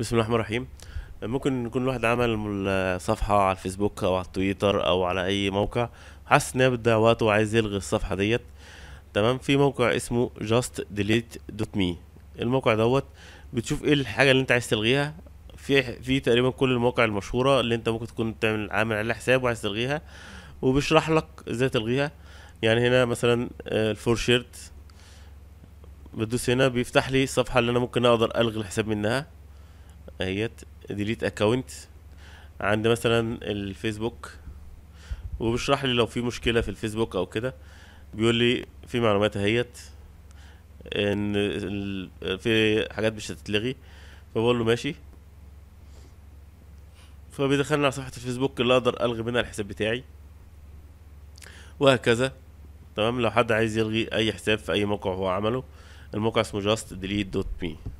بسم الله الرحمن الرحيم ممكن يكون الواحد عمل صفحة على الفيسبوك أو على التويتر أو على أي موقع حاسس إن هي بتضيع وقته وعايز يلغي الصفحة ديت تمام في موقع اسمه جاست ديليت دوت مي الموقع دوت بتشوف ايه الحاجة اللي انت عايز تلغيها في في تقريبا كل المواقع المشهورة اللي انت ممكن تكون تعمل عامل عليها حساب وعايز تلغيها وبيشرح لك ازاي تلغيها يعني هنا مثلا آه، الفور شيرت بدوس هنا بيفتح لي الصفحة اللي انا ممكن اقدر الغي الحساب منها اهيت ديليت اكونت عند مثلا الفيسبوك وبشرح لي لو في مشكله في الفيسبوك او كده بيقول لي في معلومات اهيت ان في حاجات مش هتتلغي فبقول له ماشي فبيدخلني على صفحه الفيسبوك اللي اقدر الغي منها الحساب بتاعي وهكذا تمام لو حد عايز يلغي اي حساب في اي موقع هو عمله الموقع اسمه just delete.me